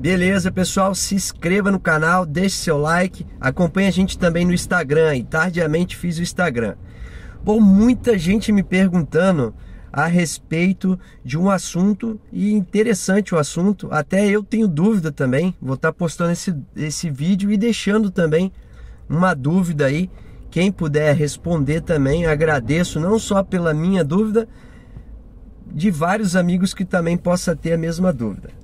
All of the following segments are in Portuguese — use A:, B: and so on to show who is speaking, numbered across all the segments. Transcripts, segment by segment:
A: Beleza, pessoal? Se inscreva no canal, deixe seu like, acompanhe a gente também no Instagram e tardiamente fiz o Instagram. Bom, muita gente me perguntando a respeito de um assunto e interessante o assunto, até eu tenho dúvida também. Vou estar tá postando esse, esse vídeo e deixando também uma dúvida aí. Quem puder responder também, agradeço não só pela minha dúvida, de vários amigos que também possa ter a mesma dúvida.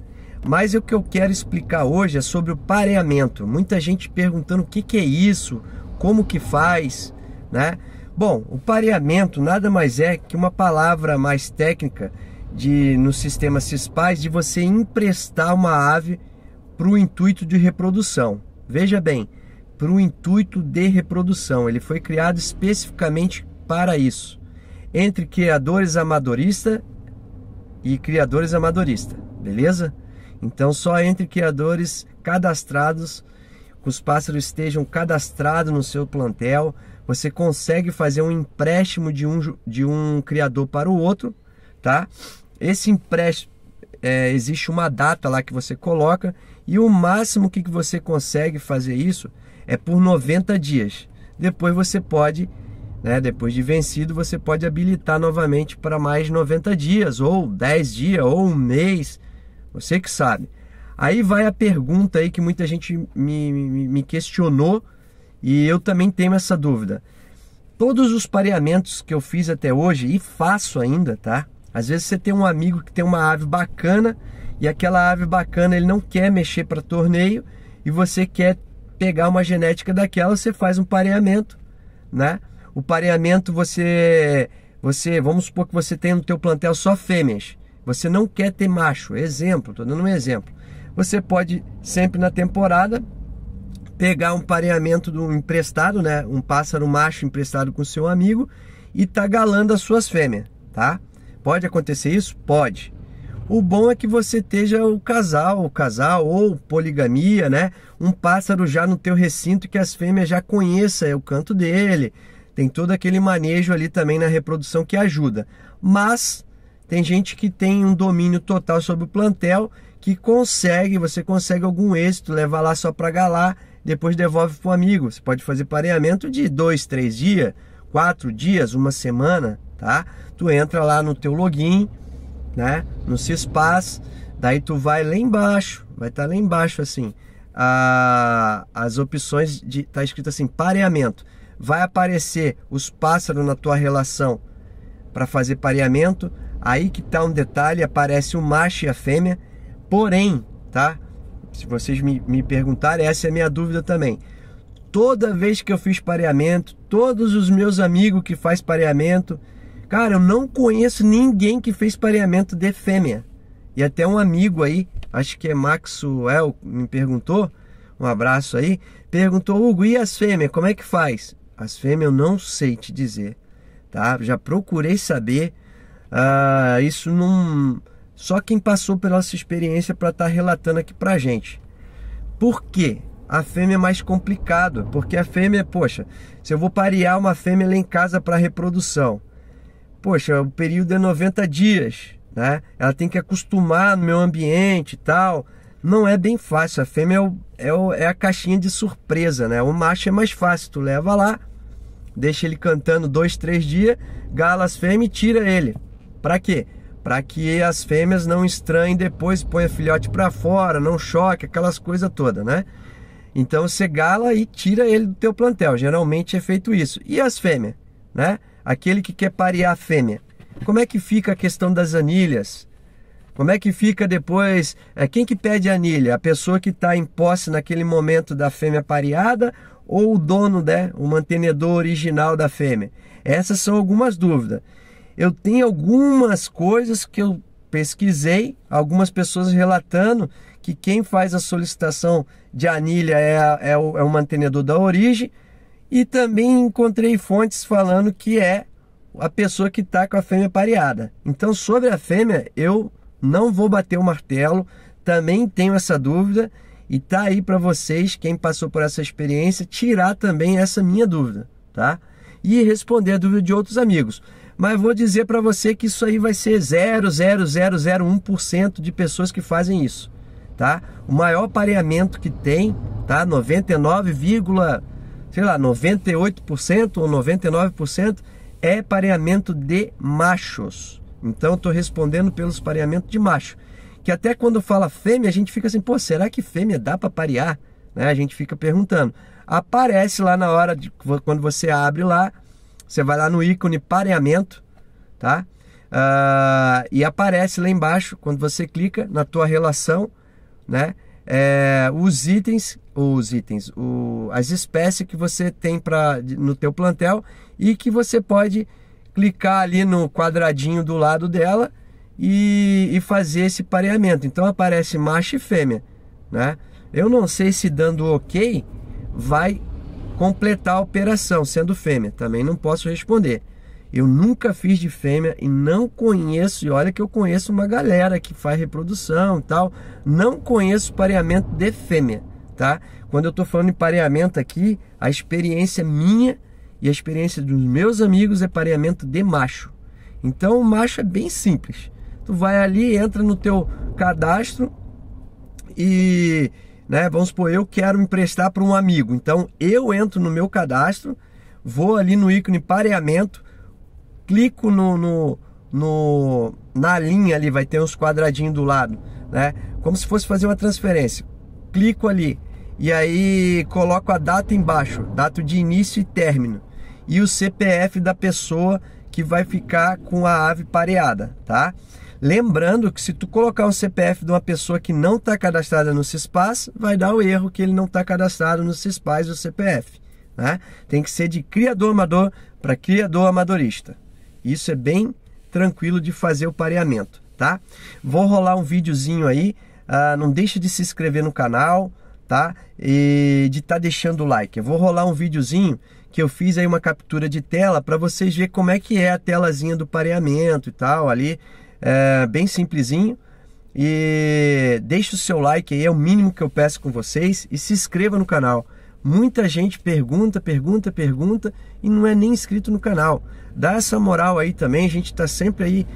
A: Mas o que eu quero explicar hoje é sobre o pareamento. Muita gente perguntando o que, que é isso, como que faz, né? Bom, o pareamento nada mais é que uma palavra mais técnica de no sistema CISPAS de você emprestar uma ave para o intuito de reprodução. Veja bem, para o intuito de reprodução, ele foi criado especificamente para isso, entre criadores amadoristas e criadores amadoristas, beleza? Então só entre criadores cadastrados, que os pássaros estejam cadastrados no seu plantel, você consegue fazer um empréstimo de um, de um criador para o outro, tá? Esse empréstimo é, existe uma data lá que você coloca e o máximo que, você consegue fazer isso é por 90 dias. Depois você pode, né, depois de vencido, você pode habilitar novamente para mais 90 dias, ou 10 dias, ou um mês, você que sabe. Aí vai a pergunta aí que muita gente me, me, me questionou e eu também tenho essa dúvida. Todos os pareamentos que eu fiz até hoje e faço ainda, tá? Às vezes você tem um amigo que tem uma ave bacana e aquela ave bacana ele não quer mexer para torneio e você quer pegar uma genética daquela, você faz um pareamento, né? O pareamento você você, vamos supor que você tem no teu plantel só fêmeas. Você não quer ter macho. Exemplo, estou dando um exemplo. Você pode sempre na temporada pegar um pareamento do emprestado, né? Um pássaro macho emprestado com seu amigo e tá galando as suas fêmeas, tá? Pode acontecer isso? Pode. O bom é que você esteja o casal, o casal ou poligamia, né? Um pássaro já no teu recinto que as fêmeas já conheçam é o canto dele. Tem todo aquele manejo ali também na reprodução que ajuda. Mas tem gente que tem um domínio total sobre o plantel que consegue, você consegue algum êxito, levar lá só para galar, depois devolve para o amigo. Você pode fazer pareamento de dois, três dias, quatro dias, uma semana, tá? Tu entra lá no teu login, né? No CISPAS, daí tu vai lá embaixo, vai estar tá lá embaixo assim, a, as opções de tá escrito assim pareamento. Vai aparecer os pássaros na tua relação para fazer pareamento, Aí que tá um detalhe, aparece o macho e a fêmea, porém, tá? Se vocês me, me perguntarem, essa é a minha dúvida também. Toda vez que eu fiz pareamento, todos os meus amigos que faz pareamento, cara, eu não conheço ninguém que fez pareamento de fêmea. E até um amigo aí, acho que é Maxwell, me perguntou, um abraço aí, perguntou, Hugo, e as fêmeas, como é que faz? As fêmeas eu não sei te dizer, tá? Já procurei saber, ah, isso não. Só quem passou pela essa experiência para estar tá relatando aqui pra gente. Por quê? A fêmea é mais complicado, porque a fêmea, poxa, se eu vou parear uma fêmea lá em casa para reprodução, poxa, o período é 90 dias, né? Ela tem que acostumar no meu ambiente e tal. Não é bem fácil, a fêmea é, o, é, o, é a caixinha de surpresa, né? O macho é mais fácil, tu leva lá, deixa ele cantando dois, três dias, gala fêmea e tira ele. Para quê? Para que as fêmeas não estranhem depois, ponha filhote para fora, não choque, aquelas coisas todas, né? Então você gala e tira ele do teu plantel. Geralmente é feito isso. E as fêmeas, né? Aquele que quer parear a fêmea. Como é que fica a questão das anilhas? Como é que fica depois? É, quem que pede anilha? A pessoa que está em posse naquele momento da fêmea pareada ou o dono, né? O mantenedor original da fêmea? Essas são algumas dúvidas eu tenho algumas coisas que eu pesquisei, algumas pessoas relatando que quem faz a solicitação de anilha é, é, o, é o mantenedor da origem, e também encontrei fontes falando que é a pessoa que está com a fêmea pareada. Então, sobre a fêmea, eu não vou bater o martelo, também tenho essa dúvida e tá aí para vocês, quem passou por essa experiência, tirar também essa minha dúvida, tá? E responder a dúvida de outros amigos mas vou dizer para você que isso aí vai ser 0,0001% de pessoas que fazem isso, tá? O maior pareamento que tem, tá? 99, sei lá, 98% ou 99% é pareamento de machos. Então estou respondendo pelos pareamentos de macho, que até quando fala fêmea a gente fica assim, pô, será que fêmea dá para parear? Né? A gente fica perguntando. Aparece lá na hora de quando você abre lá você vai lá no ícone pareamento, tá? Uh, e aparece lá embaixo, quando você clica na tua relação, né? É, os itens, os itens, o, as espécies que você tem pra, no teu plantel e que você pode clicar ali no quadradinho do lado dela e, e fazer esse pareamento. Então aparece macho e fêmea, né? Eu não sei se dando OK vai completar a operação, sendo fêmea. Também não posso responder. Eu nunca fiz de fêmea e não conheço, e olha que eu conheço uma galera que faz reprodução e tal, não conheço pareamento de fêmea, tá? Quando eu tô falando em pareamento aqui, a experiência é minha e a experiência dos meus amigos é pareamento de macho. Então o macho é bem simples. Tu vai ali, entra no teu cadastro e né? Vamos supor, eu quero emprestar para um amigo. Então eu entro no meu cadastro, vou ali no ícone pareamento, clico no, no, no na linha ali, vai ter uns quadradinhos do lado, né? Como se fosse fazer uma transferência. Clico ali e aí coloco a data embaixo, data de início e término e o CPF da pessoa que vai ficar com a ave pareada, tá? Lembrando que se tu colocar o CPF de uma pessoa que não está cadastrada no CISPAS, vai dar o erro que ele não está cadastrado no CISPAS o CPF. Né? Tem que ser de criador amador para criador amadorista. Isso é bem tranquilo de fazer o pareamento, tá? Vou rolar um videozinho aí. Ah, não deixe de se inscrever no canal, tá? E de estar tá deixando o like. Eu vou rolar um videozinho que eu fiz aí uma captura de tela para vocês ver como é que é a telazinha do pareamento e tal ali é, bem simplesinho. E deixe o seu like aí, é o mínimo que eu peço com vocês. E se inscreva no canal. Muita gente pergunta, pergunta, pergunta e não é nem inscrito no canal. Dá essa moral aí também, a gente está sempre aí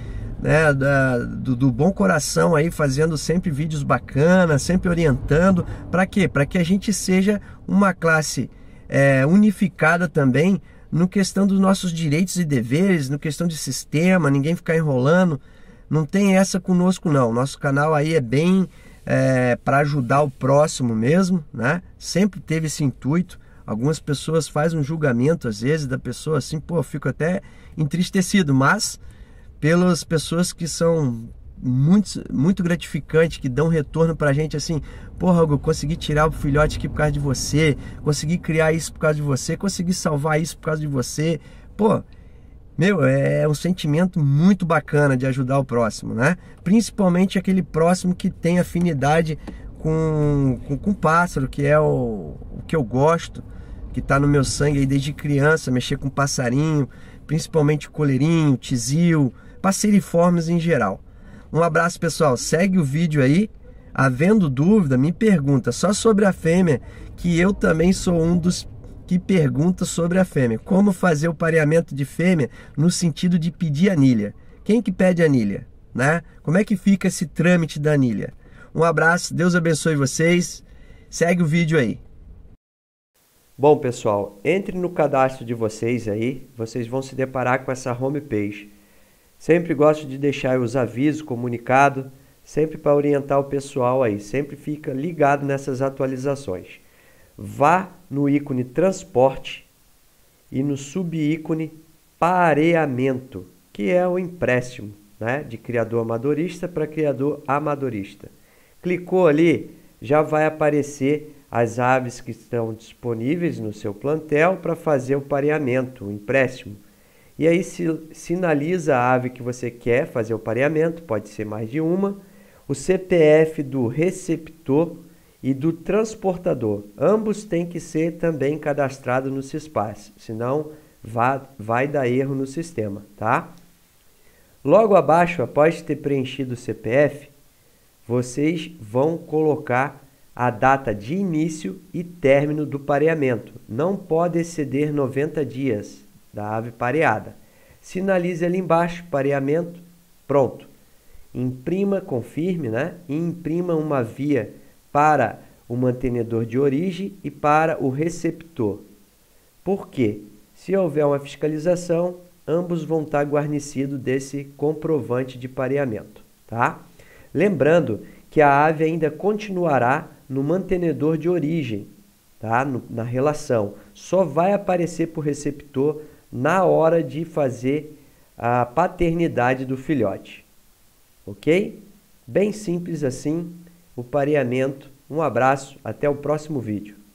A: né, da, do, do, bom coração aí, fazendo sempre vídeos bacanas, sempre orientando. Para quê? Para que a gente seja uma classe é, unificada também no questão dos nossos direitos e deveres, no questão de sistema, ninguém ficar enrolando. Não tem essa conosco, não. Nosso canal aí é bem é, para ajudar o próximo mesmo, né? Sempre teve esse intuito. Algumas pessoas fazem um julgamento, às vezes, da pessoa assim, pô, eu fico até entristecido, mas pelas pessoas que são muito, muito gratificante, que dão retorno pra gente assim, porra, eu consegui tirar o filhote aqui por causa de você, consegui criar isso por causa de você, consegui salvar isso por causa de você. Pô, meu, é, é um sentimento muito bacana de ajudar o próximo, né? Principalmente aquele próximo que tem afinidade com, com, com pássaro, que é o, o que eu gosto, que está no meu sangue aí desde criança, mexer com passarinho, principalmente coleirinho, tisil, passeriformes em geral. Um abraço, pessoal. Segue o vídeo aí. Havendo dúvida, me pergunta só sobre a fêmea, que eu também sou um dos que pergunta sobre a fêmea. Como fazer o pareamento de fêmea no sentido de pedir anilha? Quem que pede anilha? Né? Como é que fica esse trâmite da anilha? Um abraço, Deus abençoe vocês. Segue o vídeo aí. Bom, pessoal, entre no cadastro de vocês aí, vocês vão se deparar com essa homepage. Sempre gosto de deixar os avisos, comunicado, sempre para orientar o pessoal aí, sempre fica ligado nessas atualizações vá no ícone Transporte e no subícone Pareamento, que é o empréstimo né? de criador amadorista para criador amadorista. Clicou ali, já vai aparecer as aves que estão disponíveis no seu plantel para fazer o pareamento, o empréstimo. E aí se sinaliza a ave que você quer fazer o pareamento, pode ser mais de uma, o CPF do receptor e do transportador. Ambos têm que ser também cadastrados no CISPAS, senão vai, vai dar erro no sistema, tá? Logo abaixo, após ter preenchido o CPF, vocês vão colocar a data de início e término do pareamento. Não pode exceder 90 dias da ave pareada. Sinalize ali embaixo, pareamento, pronto. Imprima, confirme, né? E imprima uma via para o mantenedor de origem e para o receptor, porque, se houver uma fiscalização, ambos vão estar guarnecidos desse comprovante de pareamento. Tá? Lembrando que a ave ainda continuará no mantenedor de origem, tá? No, na relação. Só vai aparecer para o receptor na hora de fazer a paternidade do filhote. Ok? Bem simples assim o pareamento. Um abraço, até o próximo vídeo.